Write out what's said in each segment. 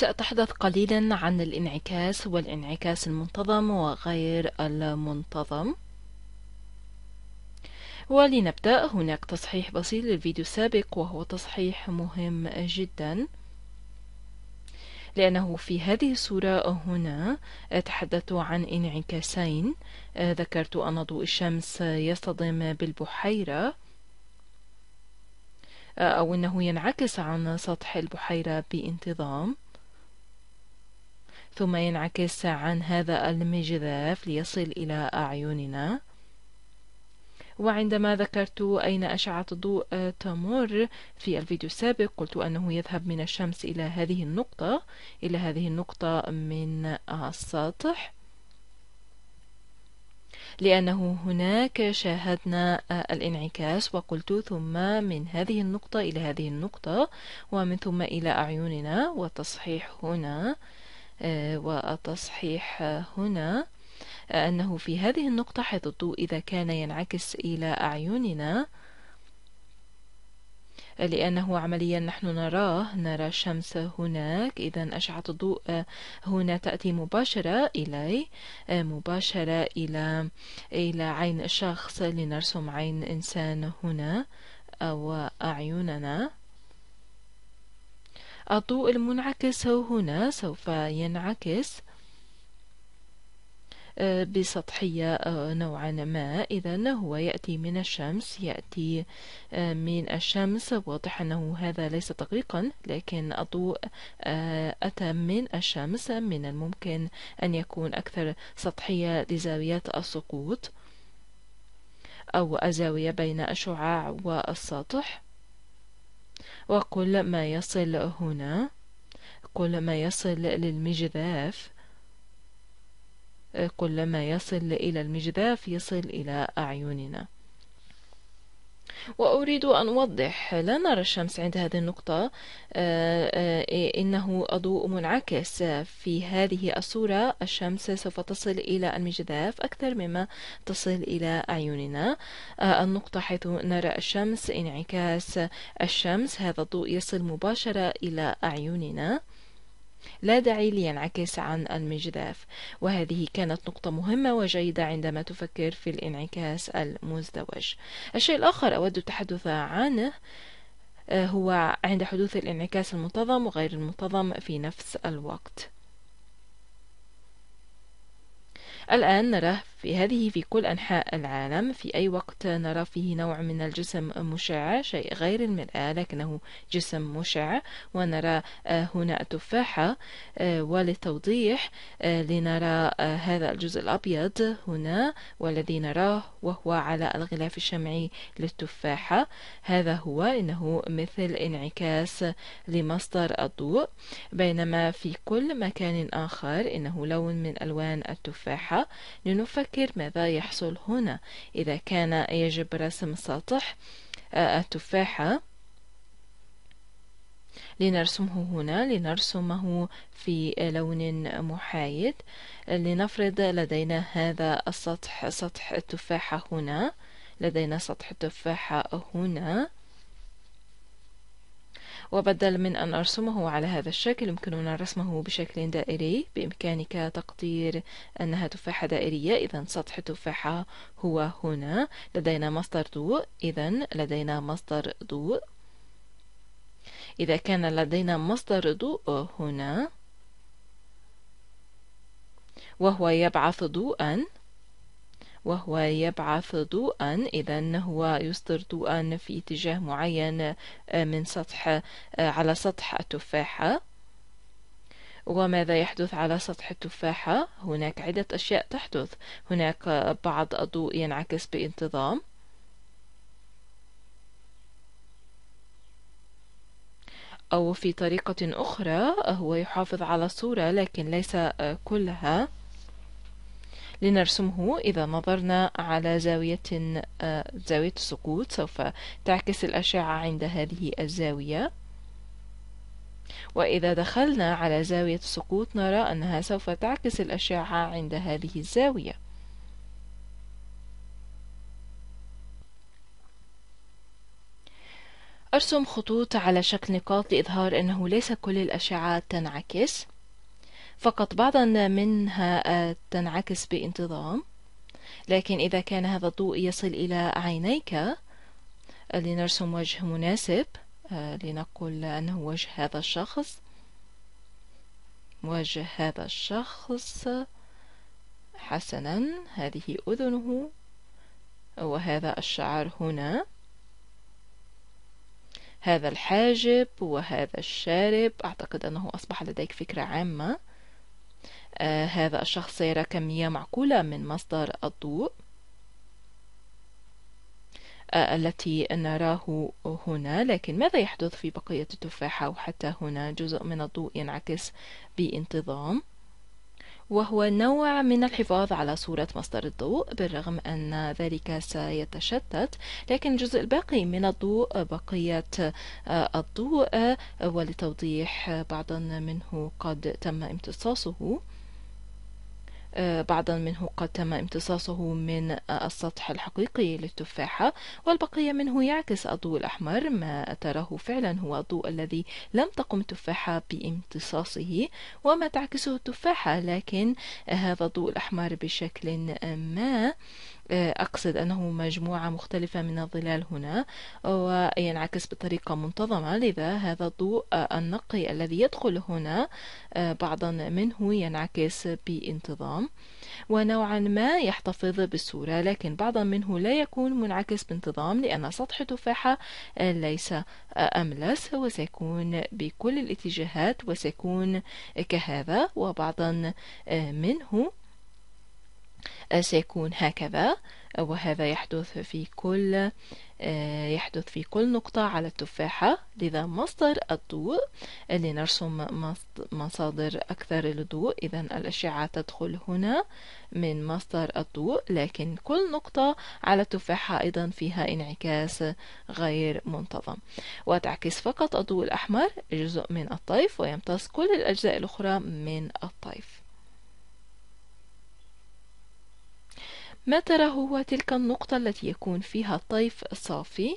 سأتحدث قليلا عن الانعكاس والانعكاس المنتظم وغير المنتظم ولنبدأ هناك تصحيح بسيط للفيديو السابق وهو تصحيح مهم جدا لأنه في هذه الصورة هنا تحدثت عن انعكاسين ذكرت أن ضوء الشمس يصطدم بالبحيرة أو أنه ينعكس عن سطح البحيرة بانتظام ثم ينعكس عن هذا المجذاف ليصل إلى أعيننا وعندما ذكرت أين أشعة الضوء تمر في الفيديو السابق قلت أنه يذهب من الشمس إلى هذه النقطة إلى هذه النقطة من السطح لأنه هناك شاهدنا الانعكاس وقلت ثم من هذه النقطة إلى هذه النقطة ومن ثم إلى أعيننا وتصحيح هنا آه، والتصحيح هنا آه، أنه في هذه النقطة حيث الضوء إذا كان ينعكس إلى أعيننا لأنه عمليا نحن نراه نرى الشمس هناك إذا أشعة الضوء آه، هنا تأتي مباشرة إلي مباشرة إلى إلى عين شخص لنرسم عين إنسان هنا أو أعيننا الضوء المنعكس هنا سوف ينعكس آه، بسطحية آه، نوعا ما إذا هو يأتي من الشمس يأتي آه، من الشمس واضح أنه هذا ليس دقيقا لكن الضوء أتى من الشمس من الممكن أن يكون أكثر سطحية لزاويات السقوط أو الزاوية بين الشعاع والسطح وقل ما يصل هنا قل ما يصل للمجذاف قل ما يصل إلى المجذاف يصل إلى أعيننا وأريد أن أوضح لا نرى الشمس عند هذه النقطة آه، آه، إنه ضوء منعكس في هذه الصورة الشمس سوف تصل إلى المجذاف أكثر مما تصل إلى أعيننا آه، النقطة حيث نرى الشمس انعكاس الشمس هذا الضوء يصل مباشرة إلى أعيننا لا داعي لينعكس عن المجداف وهذه كانت نقطة مهمة وجيدة عندما تفكر في الانعكاس المزدوج الشيء الآخر أود التحدث عنه آه، هو عند حدوث الانعكاس المنتظم وغير المنتظم في نفس الوقت الآن نراه في هذه في كل أنحاء العالم في أي وقت نرى فيه نوع من الجسم مشع شيء غير المرآة لكنه جسم مشع ونرى آه، هنا تفاحة آه، ولتوضيح آه، لنرى هذا الجزء الأبيض هنا والذي نراه وهو على الغلاف الشمعي للتفاحة هذا هو إنه مثل انعكاس لمصدر الضوء بينما في كل مكان آخر إنه لون من ألوان التفاحة لنفكر التفكير ماذا يحصل هنا إذا كان يجب رسم سطح آه، التفاحة لنرسمه هنا لنرسمه في لون محايد لنفرض لدينا هذا السطح سطح التفاحة هنا لدينا سطح التفاحة هنا وبدل من أن أرسمه على هذا الشكل يمكننا رسمه بشكل دائري بإمكانك تقدير أنها تفاحة دائرية إذا سطح التفاحة هو هنا لدينا مصدر ضوء إذا لدينا مصدر ضوء إذا كان لدينا مصدر ضوء هنا وهو يبعث ضوءا وهو يبعث ضوءا إذا هو يصدر ضوءا في اتجاه معين آه، من سطح آه، على سطح التفاحة وماذا يحدث على سطح التفاحة؟ هناك عدة أشياء تحدث هناك بعض الضوء ينعكس بانتظام أو في طريقة أخرى هو يحافظ على الصورة لكن ليس آه، كلها لنرسمه إذا نظرنا على زاوية آه، زاوية السقوط سوف تعكس الأشعة عند هذه الزاوية وإذا دخلنا على زاوية السقوط نرى أنها سوف تعكس الأشعة عند هذه الزاوية أرسم خطوط على شكل نقاط لإظهار أنه ليس كل الأشعة تنعكس فقط بعضا منها آه، تنعكس بانتظام لكن إذا كان هذا الضوء يصل إلى عينيك آه، لنرسم وجه مناسب آه، لنقول أنه وجه هذا الشخص وجه هذا الشخص حسنا هذه أذنه وهذا الشعر هنا هذا الحاجب وهذا الشارب أعتقد أنه أصبح لديك فكرة عامة آه، هذا الشخص سيرى كمية معقولة من مصدر الضوء آه، التي نراه هنا لكن ماذا يحدث في بقية التفاحة وحتى هنا جزء من الضوء ينعكس بانتظام وهو نوع من الحفاظ على صورة مصدر الضوء بالرغم أن ذلك سيتشتت لكن الجزء الباقي من الضوء بقية آه، الضوء ولتوضيح بعضا منه قد تم امتصاصه آه، بعضا منه قد تم امتصاصه من آه، السطح الحقيقي للتفاحة والبقية منه يعكس الضوء الأحمر ما تراه فعلا هو الضوء الذي لم تقم التفاحة بامتصاصه وما تعكسه التفاحة لكن آه، هذا الضوء الأحمر بشكل ما آه، أقصد أنه مجموعة مختلفة من الظلال هنا وينعكس بطريقة منتظمة لذا هذا الضوء آه، النقي الذي يدخل هنا آه، بعضا منه ينعكس بانتظام ونوعا ما يحتفظ بالصورة لكن بعضا منه لا يكون منعكس بانتظام لأن سطح تفاحة ليس أملس وسيكون بكل الاتجاهات وسيكون كهذا وبعضا منه سيكون هكذا وهذا يحدث في كل آه، يحدث في كل نقطة على التفاحة لذا مصدر الضوء لنرسم مصادر أكثر للضوء إذا الأشعة تدخل هنا من مصدر الضوء لكن كل نقطة على التفاحة أيضا فيها انعكاس غير منتظم وتعكس فقط الضوء الأحمر جزء من الطيف ويمتص كل الأجزاء الأخرى من الطيف ما ترى هو تلك النقطة التي يكون فيها الطيف صافي؟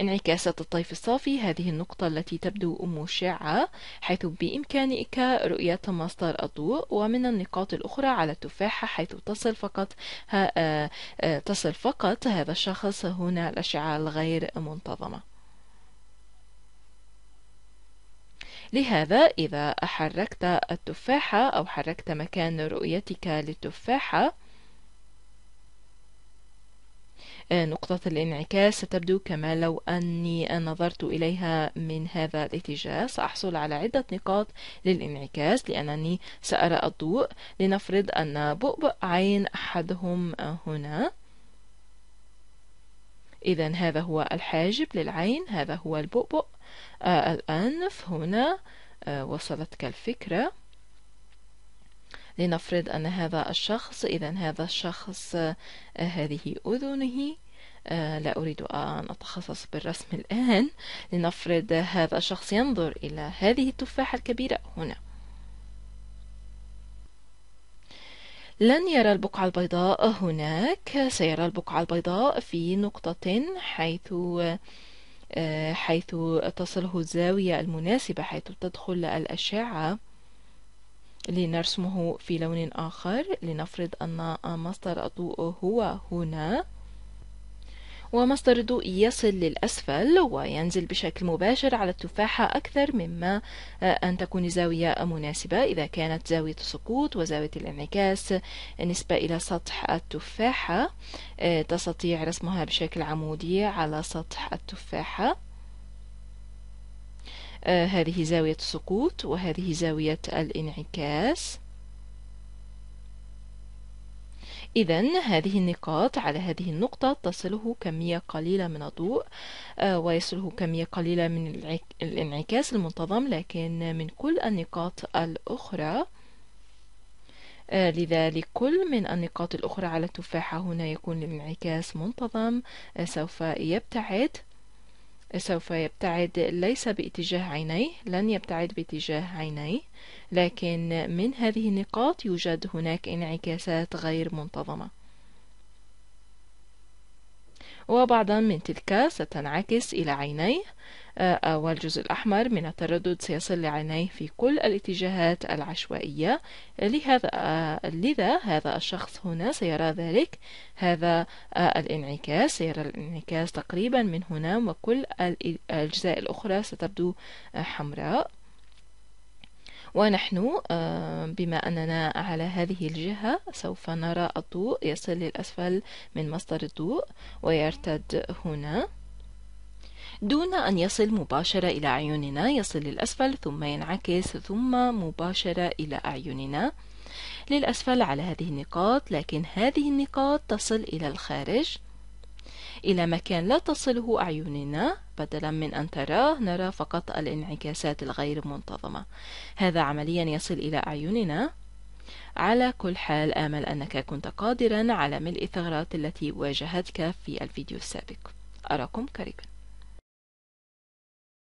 انعكاسات الطيف الصافي هذه النقطة التي تبدو مشعة حيث بإمكانك رؤية مصدر الضوء ومن النقاط الأخرى على التفاحة حيث تصل فقط آه، آه، تصل فقط هذا الشخص هنا الأشعة الغير منتظمة لهذا إذا حركت التفاحة أو حركت مكان رؤيتك للتفاحة آه، نقطة الانعكاس ستبدو كما لو أني نظرت إليها من هذا الاتجاه سأحصل على عدة نقاط للانعكاس لأنني سأرى الضوء لنفرض أن بؤبؤ عين أحدهم هنا إذا هذا هو الحاجب للعين هذا هو البؤبؤ آه، الأنف هنا آه، وصلتك الفكرة لنفرض أن هذا الشخص إذا هذا الشخص آه، هذه أذنه لا أريد أن أتخصص بالرسم الآن لنفرض هذا الشخص ينظر إلى هذه التفاحة الكبيرة هنا لن يرى البقعة البيضاء هناك سيرى البقعة البيضاء في نقطة حيث آه، حيث تصله الزاوية المناسبة حيث تدخل الأشعة لنرسمه في لون آخر لنفرض أن مصدر الضوء هو هنا ومصدر الضوء يصل للأسفل وينزل بشكل مباشر على التفاحة أكثر مما آه، أن تكون زاوية مناسبة إذا كانت زاوية السقوط وزاوية الانعكاس نسبة إلى سطح التفاحة آه، تستطيع رسمها بشكل عمودي على سطح التفاحة آه، هذه زاوية السقوط وهذه زاوية الانعكاس إذا هذه النقاط على هذه النقطة تصله كمية قليلة من الضوء آه، ويصله كمية قليلة من الانعكاس المنتظم لكن من كل النقاط الأخرى آه، لذلك كل من النقاط الأخرى على التفاحة هنا يكون الانعكاس منتظم آه، سوف يبتعد سوف يبتعد ليس باتجاه عينيه لن يبتعد باتجاه عينيه لكن من هذه النقاط يوجد هناك انعكاسات غير منتظمة وبعضا من تلك ستنعكس إلى عينيه آه، والجزء الأحمر من التردد سيصل لعينيه في كل الاتجاهات العشوائية لهذا آه، لذا هذا الشخص هنا سيرى ذلك هذا آه، الانعكاس سيرى الانعكاس تقريبا من هنا وكل الأجزاء الأخرى ستبدو حمراء ونحن آه، بما أننا على هذه الجهة سوف نرى الضوء يصل للأسفل من مصدر الضوء ويرتد هنا دون أن يصل مباشرة إلى أعيننا يصل للأسفل ثم ينعكس ثم مباشرة إلى أعيننا للأسفل على هذه النقاط لكن هذه النقاط تصل إلى الخارج إلى مكان لا تصله أعيننا بدلا من أن تراه نرى فقط الانعكاسات الغير منتظمة هذا عمليا يصل إلى أعيننا على كل حال آمل أنك كنت قادرا على ملء الثغرات التي واجهتك في الفيديو السابق أراكم قريبا